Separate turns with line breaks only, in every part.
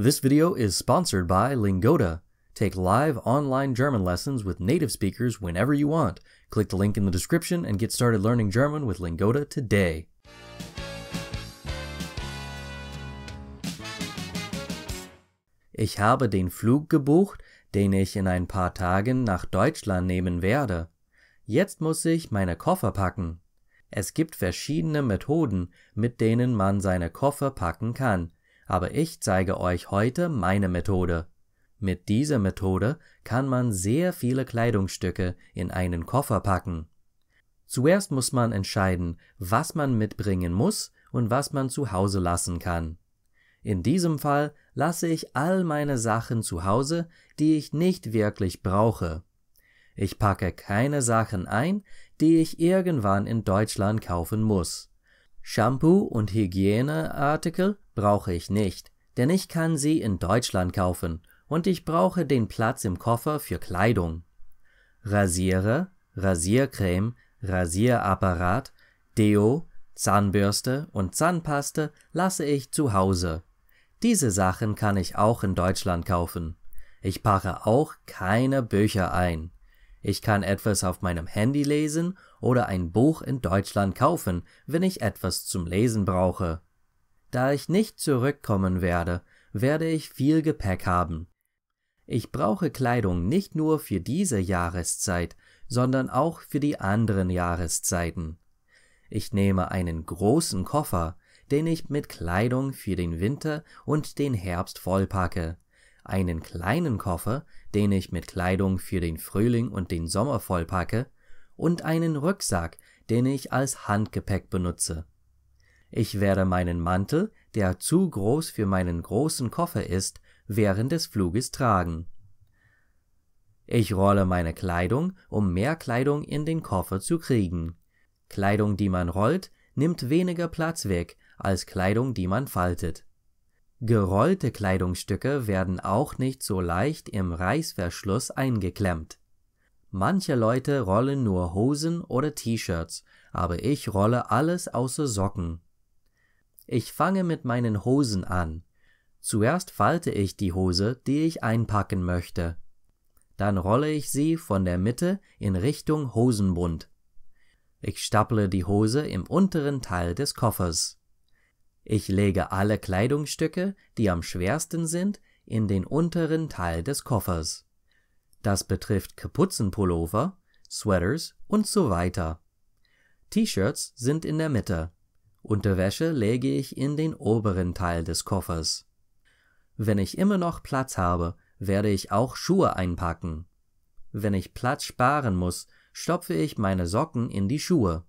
This video is sponsored by Lingoda. Take live online German lessons with native speakers whenever you want. Click the link in the description and get started learning German with Lingoda today. Ich habe den Flug gebucht, den ich in ein paar Tagen nach Deutschland nehmen werde. Jetzt muss ich meine Koffer packen. Es gibt verschiedene Methoden, mit denen man seine Koffer packen kann aber ich zeige euch heute meine Methode. Mit dieser Methode kann man sehr viele Kleidungsstücke in einen Koffer packen. Zuerst muss man entscheiden, was man mitbringen muss und was man zu Hause lassen kann. In diesem Fall lasse ich all meine Sachen zu Hause, die ich nicht wirklich brauche. Ich packe keine Sachen ein, die ich irgendwann in Deutschland kaufen muss. Shampoo und Hygieneartikel brauche ich nicht, denn ich kann sie in Deutschland kaufen und ich brauche den Platz im Koffer für Kleidung. Rasiere, Rasiercreme, Rasierapparat, Deo, Zahnbürste und Zahnpaste lasse ich zu Hause. Diese Sachen kann ich auch in Deutschland kaufen. Ich pache auch keine Bücher ein. Ich kann etwas auf meinem Handy lesen oder ein Buch in Deutschland kaufen, wenn ich etwas zum Lesen brauche. Da ich nicht zurückkommen werde, werde ich viel Gepäck haben. Ich brauche Kleidung nicht nur für diese Jahreszeit, sondern auch für die anderen Jahreszeiten. Ich nehme einen großen Koffer, den ich mit Kleidung für den Winter und den Herbst vollpacke einen kleinen Koffer, den ich mit Kleidung für den Frühling und den Sommer vollpacke, und einen Rucksack, den ich als Handgepäck benutze. Ich werde meinen Mantel, der zu groß für meinen großen Koffer ist, während des Fluges tragen. Ich rolle meine Kleidung, um mehr Kleidung in den Koffer zu kriegen. Kleidung, die man rollt, nimmt weniger Platz weg als Kleidung, die man faltet. Gerollte Kleidungsstücke werden auch nicht so leicht im Reißverschluss eingeklemmt. Manche Leute rollen nur Hosen oder T-Shirts, aber ich rolle alles außer Socken. Ich fange mit meinen Hosen an. Zuerst falte ich die Hose, die ich einpacken möchte. Dann rolle ich sie von der Mitte in Richtung Hosenbund. Ich staple die Hose im unteren Teil des Koffers. Ich lege alle Kleidungsstücke, die am schwersten sind, in den unteren Teil des Koffers. Das betrifft Kapuzenpullover, Sweaters und so weiter. T-Shirts sind in der Mitte. Unterwäsche lege ich in den oberen Teil des Koffers. Wenn ich immer noch Platz habe, werde ich auch Schuhe einpacken. Wenn ich Platz sparen muss, stopfe ich meine Socken in die Schuhe.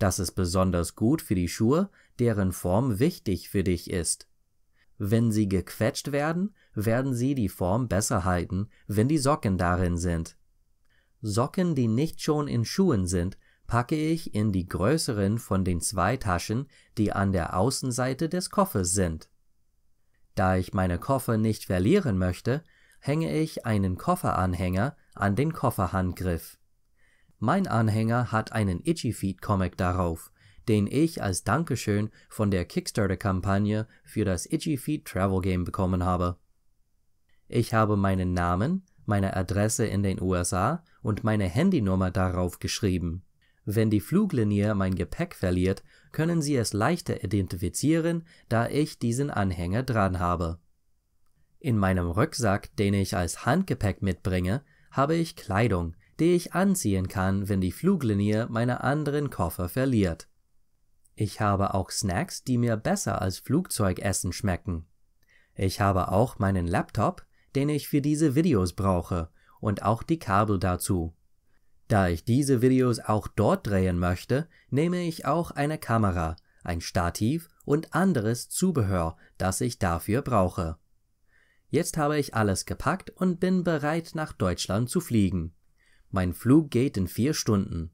Das ist besonders gut für die Schuhe, deren Form wichtig für dich ist. Wenn sie gequetscht werden, werden sie die Form besser halten, wenn die Socken darin sind. Socken, die nicht schon in Schuhen sind, packe ich in die größeren von den zwei Taschen, die an der Außenseite des Koffers sind. Da ich meine Koffer nicht verlieren möchte, hänge ich einen Kofferanhänger an den Kofferhandgriff. Mein Anhänger hat einen Itchy-Feet-Comic darauf, den ich als Dankeschön von der Kickstarter-Kampagne für das Itchy-Feet Travel Game bekommen habe. Ich habe meinen Namen, meine Adresse in den USA und meine Handynummer darauf geschrieben. Wenn die Fluglinie mein Gepäck verliert, können sie es leichter identifizieren, da ich diesen Anhänger dran habe. In meinem Rucksack, den ich als Handgepäck mitbringe, habe ich Kleidung, die ich anziehen kann, wenn die Fluglinie meine anderen Koffer verliert. Ich habe auch Snacks, die mir besser als Flugzeugessen schmecken. Ich habe auch meinen Laptop, den ich für diese Videos brauche, und auch die Kabel dazu. Da ich diese Videos auch dort drehen möchte, nehme ich auch eine Kamera, ein Stativ und anderes Zubehör, das ich dafür brauche. Jetzt habe ich alles gepackt und bin bereit nach Deutschland zu fliegen. Mein Flug geht in vier Stunden.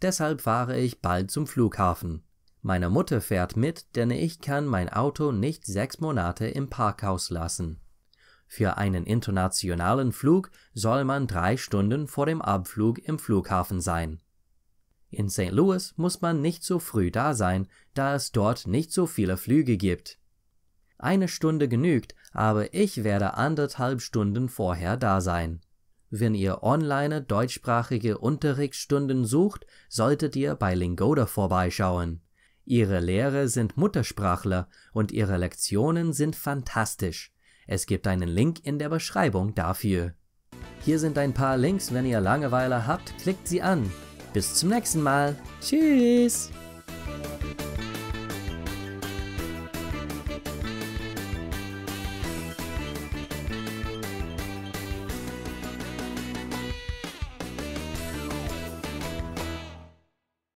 Deshalb fahre ich bald zum Flughafen. Meine Mutter fährt mit, denn ich kann mein Auto nicht sechs Monate im Parkhaus lassen. Für einen internationalen Flug soll man drei Stunden vor dem Abflug im Flughafen sein. In St. Louis muss man nicht so früh da sein, da es dort nicht so viele Flüge gibt. Eine Stunde genügt, aber ich werde anderthalb Stunden vorher da sein. Wenn ihr online deutschsprachige Unterrichtsstunden sucht, solltet ihr bei Lingoda vorbeischauen. Ihre Lehrer sind Muttersprachler und ihre Lektionen sind fantastisch. Es gibt einen Link in der Beschreibung dafür. Hier sind ein paar Links, wenn ihr Langeweile habt, klickt sie an. Bis zum nächsten Mal. Tschüss!